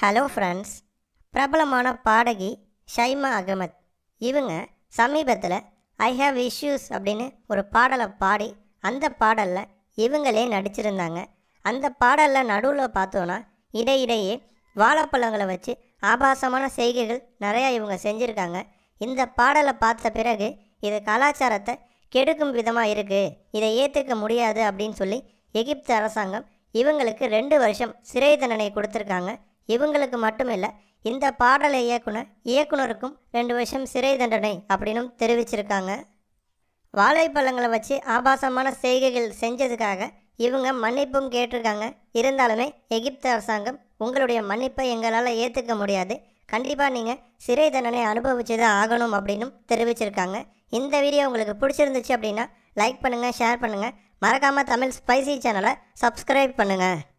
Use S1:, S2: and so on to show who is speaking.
S1: hello friends பிரபலமான பாடகி ஷைமா அகமத் இவங்க சமீபத்தில் ஐ ஹாவ் இஷ்யூஸ் அப்படின்னு ஒரு பாடலை பாடி அந்த பாடலில் இவங்களே நடிச்சிருந்தாங்க அந்த பாடலில் நடுவில் பார்த்தோன்னா இடையிடையே வாழைப்பழங்களை வச்சு ஆபாசமான செய்கைகள் நிறையா இவங்க செஞ்சுருக்காங்க இந்த பாடலை பார்த்த பிறகு இது கலாச்சாரத்தை கெடுக்கும் விதமாக இருக்குது இதை ஏற்றுக்க முடியாது அப்படின்னு சொல்லி எகிப்து அரசாங்கம் இவங்களுக்கு ரெண்டு வருஷம் சிறை தண்டனை கொடுத்துருக்காங்க இவங்களுக்கு இல்லை இந்த பாடலை இயக்குனர் இயக்குனருக்கும் ரெண்டு வருஷம் சிறை தண்டனை அப்படின்னும் தெரிவிச்சிருக்காங்க வாழைப்பழங்களை வச்சு ஆபாசமான செய்கைகள் செஞ்சதுக்காக இவங்க மன்னிப்பும் கேட்டிருக்காங்க இருந்தாலுமே எகிப்து அரசாங்கம் உங்களுடைய மன்னிப்பை எங்களால் ஏற்றுக்க முடியாது கண்டிப்பாக நீங்கள் சிறை தண்டனை அனுபவிச்சு தான் ஆகணும் அப்படின்னும் தெரிவிச்சிருக்காங்க இந்த வீடியோ உங்களுக்கு பிடிச்சிருந்துச்சு அப்படின்னா லைக் பண்ணுங்கள் ஷேர் பண்ணுங்கள் மறக்காமல் தமிழ் ஸ்பைசி சேனலை சப்ஸ்கிரைப் பண்ணுங்கள்